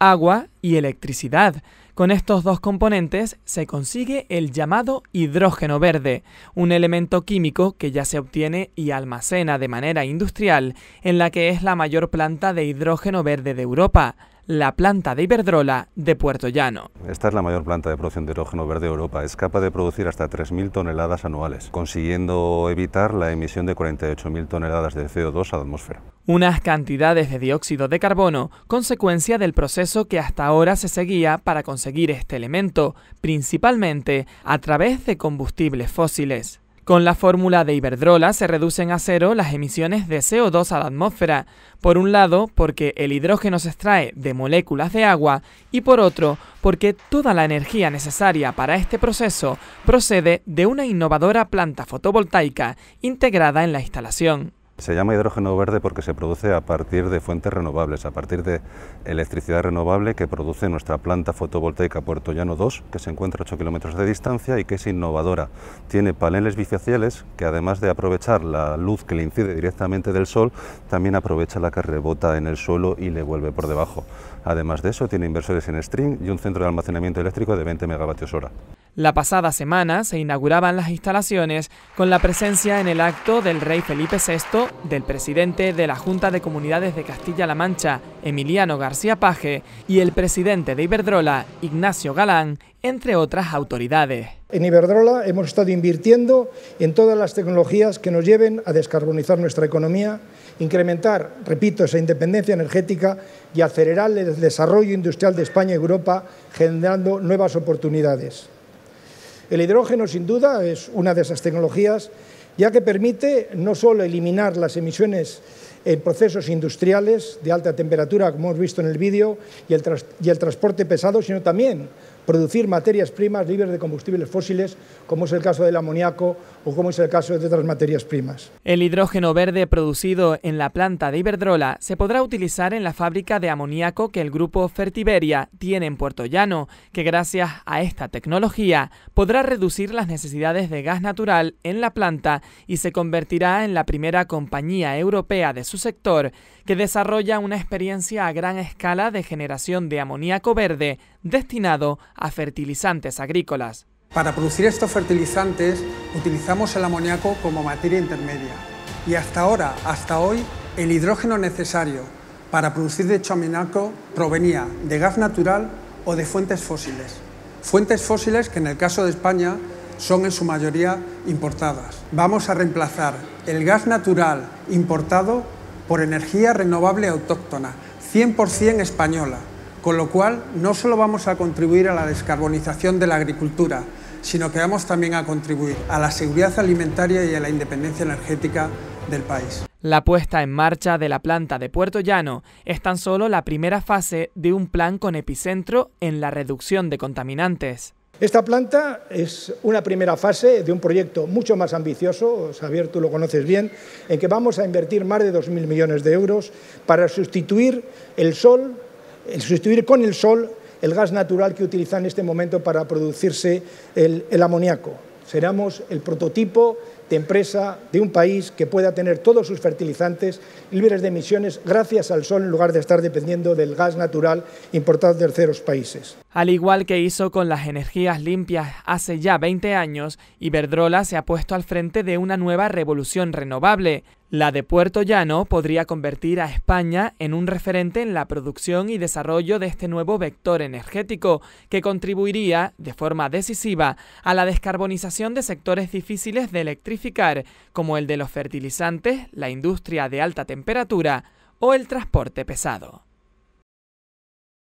agua y electricidad. Con estos dos componentes se consigue el llamado hidrógeno verde, un elemento químico que ya se obtiene y almacena de manera industrial en la que es la mayor planta de hidrógeno verde de Europa la planta de Iberdrola de Puerto Llano. Esta es la mayor planta de producción de hidrógeno verde de Europa. Es capaz de producir hasta 3.000 toneladas anuales, consiguiendo evitar la emisión de 48.000 toneladas de CO2 a la atmósfera. Unas cantidades de dióxido de carbono, consecuencia del proceso que hasta ahora se seguía para conseguir este elemento, principalmente a través de combustibles fósiles. Con la fórmula de Iberdrola se reducen a cero las emisiones de CO2 a la atmósfera, por un lado porque el hidrógeno se extrae de moléculas de agua y por otro porque toda la energía necesaria para este proceso procede de una innovadora planta fotovoltaica integrada en la instalación. Se llama hidrógeno verde porque se produce a partir de fuentes renovables, a partir de electricidad renovable que produce nuestra planta fotovoltaica Puerto Llano 2, que se encuentra a 8 kilómetros de distancia y que es innovadora. Tiene paneles bifaciales que además de aprovechar la luz que le incide directamente del sol, también aprovecha la que rebota en el suelo y le vuelve por debajo. Además de eso, tiene inversores en string y un centro de almacenamiento eléctrico de 20 megavatios hora. La pasada semana se inauguraban las instalaciones con la presencia en el acto del rey Felipe VI del presidente de la Junta de Comunidades de Castilla-La Mancha, Emiliano García Paje, y el presidente de Iberdrola, Ignacio Galán, entre otras autoridades. En Iberdrola hemos estado invirtiendo en todas las tecnologías que nos lleven a descarbonizar nuestra economía, incrementar, repito, esa independencia energética y acelerar el desarrollo industrial de España y Europa, generando nuevas oportunidades. El hidrógeno, sin duda, es una de esas tecnologías ya que permite no solo eliminar las emisiones en procesos industriales de alta temperatura, como hemos visto en el vídeo, y el, y el transporte pesado, sino también producir materias primas libres de combustibles fósiles, como es el caso del amoníaco o como es el caso de otras materias primas. El hidrógeno verde producido en la planta de Iberdrola se podrá utilizar en la fábrica de amoníaco que el grupo Fertiberia tiene en Puerto Llano, que gracias a esta tecnología podrá reducir las necesidades de gas natural en la planta y se convertirá en la primera compañía europea de su sector que desarrolla una experiencia a gran escala de generación de amoníaco verde destinado a fertilizantes agrícolas. Para producir estos fertilizantes utilizamos el amoníaco como materia intermedia y hasta ahora, hasta hoy, el hidrógeno necesario para producir dicho amoníaco provenía de gas natural o de fuentes fósiles. Fuentes fósiles que en el caso de España son en su mayoría importadas. Vamos a reemplazar el gas natural importado por energía renovable autóctona, 100% española. Con lo cual, no solo vamos a contribuir a la descarbonización de la agricultura, sino que vamos también a contribuir a la seguridad alimentaria y a la independencia energética del país. La puesta en marcha de la planta de Puerto Llano es tan solo la primera fase de un plan con epicentro en la reducción de contaminantes. Esta planta es una primera fase de un proyecto mucho más ambicioso, Xavier, tú lo conoces bien, en que vamos a invertir más de 2.000 millones de euros para sustituir el sol el sustituir con el sol el gas natural que utiliza en este momento para producirse el, amoníaco. Seremos el prototipo de empresa de un país que pueda tener todos sus fertilizantes libres de emisiones gracias al sol en lugar de estar dependiendo del gas natural importado de terceros países. Al igual que hizo con las energías limpias hace ya 20 años, Iberdrola se ha puesto al frente de una nueva revolución renovable, la de Puerto Llano podría convertir a España en un referente en la producción y desarrollo de este nuevo vector energético, que contribuiría de forma decisiva a la descarbonización de sectores difíciles de electrificar, como el de los fertilizantes, la industria de alta temperatura o el transporte pesado.